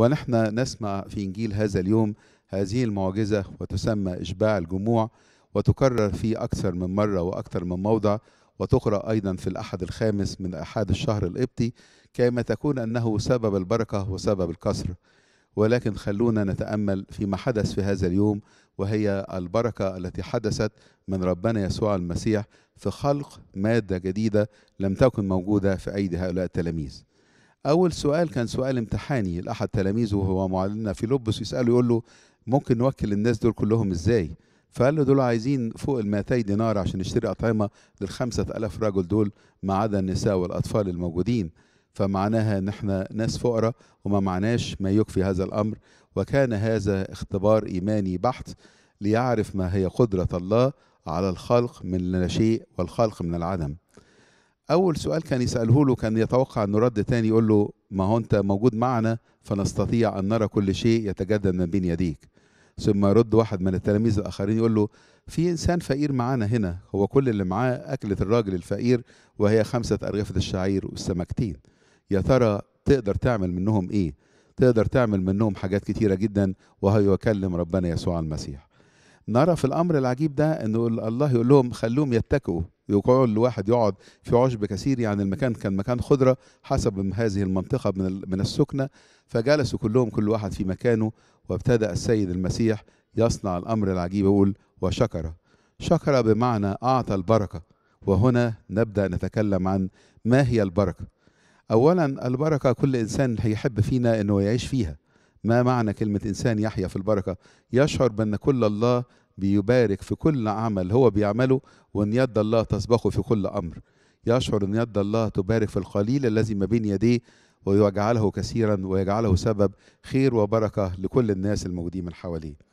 ونحن نسمع في إنجيل هذا اليوم هذه المعجزة وتسمى إشباع الجموع وتكرر في أكثر من مرة وأكثر من موضع وتقرأ أيضا في الأحد الخامس من أحد الشهر القبطي كما تكون أنه سبب البركة وسبب الكسر ولكن خلونا نتأمل فيما حدث في هذا اليوم وهي البركة التي حدثت من ربنا يسوع المسيح في خلق مادة جديدة لم تكن موجودة في أيدي هؤلاء التلاميذ اول سؤال كان سؤال امتحاني لاحد تلاميذه وهو معلمنا في لبس يساله يقول له ممكن نوكل الناس دول كلهم ازاي فقال له دول عايزين فوق ال 200 دينار عشان نشتري اطعمه لل 5000 رجل دول ما عدا النساء والاطفال الموجودين فمعناها ان احنا ناس فقراء وما معناش ما يكفي هذا الامر وكان هذا اختبار ايماني بحت ليعرف ما هي قدره الله على الخلق من لا شيء والخلق من العدم اول سؤال كان يساله له كان يتوقع انه رد تاني يقول له ما هو انت موجود معنا فنستطيع ان نرى كل شيء يتجدد من بين يديك ثم يرد واحد من التلاميذ الاخرين يقول له في انسان فقير معانا هنا هو كل اللي معاه اكله الراجل الفقير وهي خمسه ارغفه الشعير والسمكتين يا ترى تقدر تعمل منهم ايه تقدر تعمل منهم حاجات كتيره جدا وهو يكلم ربنا يسوع المسيح نرى في الامر العجيب ده انه الله يقول لهم خلوهم يتكئوا يقول الواحد يقعد في عشب كثير يعني المكان كان مكان خضرة حسب هذه المنطقة من من السكنة فجلسوا كلهم كل واحد في مكانه وابتدأ السيد المسيح يصنع الأمر العجيب يقول وشكر شكر بمعنى أعطى البركة وهنا نبدأ نتكلم عن ما هي البركة أولا البركة كل إنسان هيحب فينا أنه يعيش فيها ما معنى كلمة إنسان يحيا في البركة يشعر بأن كل الله بيبارك في كل عمل هو بيعمله وان يد الله تسبقه في كل امر يشعر ان يد الله تبارك في القليل الذي ما بين يديه ويجعله كثيرا ويجعله سبب خير وبركه لكل الناس الموجودين من حواليه